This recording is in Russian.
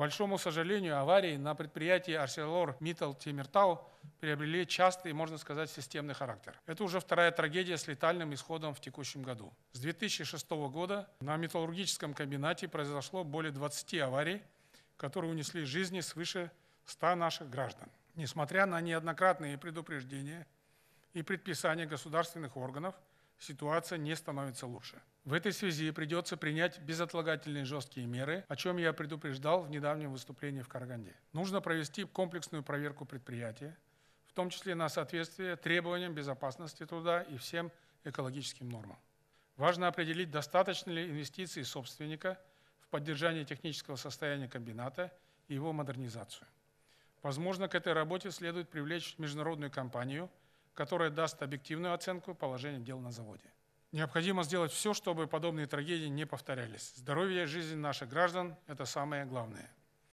большому сожалению, аварии на предприятии Арселор Миттал Темиртау приобрели частый, можно сказать, системный характер. Это уже вторая трагедия с летальным исходом в текущем году. С 2006 года на металлургическом комбинате произошло более 20 аварий, которые унесли жизни свыше 100 наших граждан. Несмотря на неоднократные предупреждения и предписания государственных органов – ситуация не становится лучше. В этой связи придется принять безотлагательные жесткие меры, о чем я предупреждал в недавнем выступлении в Караганде. Нужно провести комплексную проверку предприятия, в том числе на соответствие требованиям безопасности труда и всем экологическим нормам. Важно определить, достаточно ли инвестиций собственника в поддержание технического состояния комбината и его модернизацию. Возможно, к этой работе следует привлечь международную компанию – которая даст объективную оценку положения дел на заводе. Необходимо сделать все, чтобы подобные трагедии не повторялись. Здоровье и жизнь наших граждан – это самое главное.